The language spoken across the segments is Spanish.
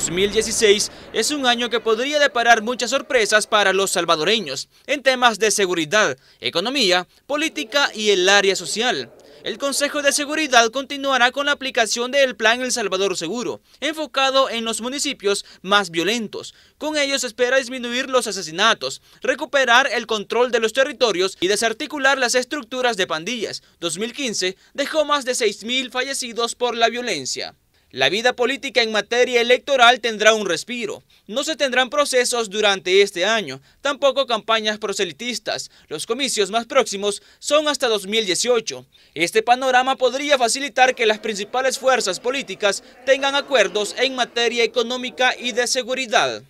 2016 es un año que podría deparar muchas sorpresas para los salvadoreños en temas de seguridad, economía, política y el área social. El Consejo de Seguridad continuará con la aplicación del Plan El Salvador Seguro, enfocado en los municipios más violentos. Con ellos espera disminuir los asesinatos, recuperar el control de los territorios y desarticular las estructuras de pandillas. 2015 dejó más de 6.000 fallecidos por la violencia. La vida política en materia electoral tendrá un respiro. No se tendrán procesos durante este año, tampoco campañas proselitistas. Los comicios más próximos son hasta 2018. Este panorama podría facilitar que las principales fuerzas políticas tengan acuerdos en materia económica y de seguridad.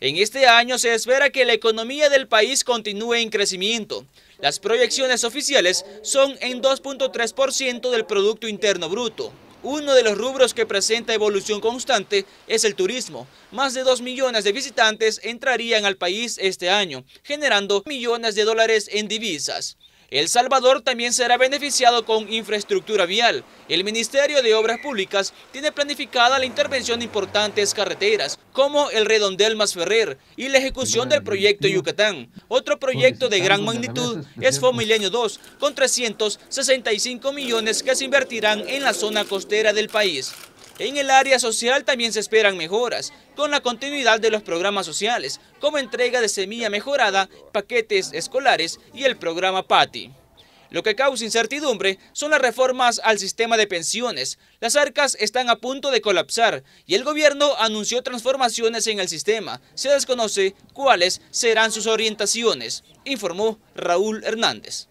En este año se espera que la economía del país continúe en crecimiento. Las proyecciones oficiales son en 2.3% del Producto Interno Bruto. Uno de los rubros que presenta evolución constante es el turismo. Más de 2 millones de visitantes entrarían al país este año, generando millones de dólares en divisas. El Salvador también será beneficiado con infraestructura vial. El Ministerio de Obras Públicas tiene planificada la intervención de importantes carreteras, como el Redondel Masferrer, Ferrer y la ejecución del proyecto Yucatán. Otro proyecto de gran magnitud es Fomileño 2, con 365 millones que se invertirán en la zona costera del país. En el área social también se esperan mejoras, con la continuidad de los programas sociales, como entrega de semilla mejorada, paquetes escolares y el programa PATI. Lo que causa incertidumbre son las reformas al sistema de pensiones. Las arcas están a punto de colapsar y el gobierno anunció transformaciones en el sistema. Se desconoce cuáles serán sus orientaciones, informó Raúl Hernández.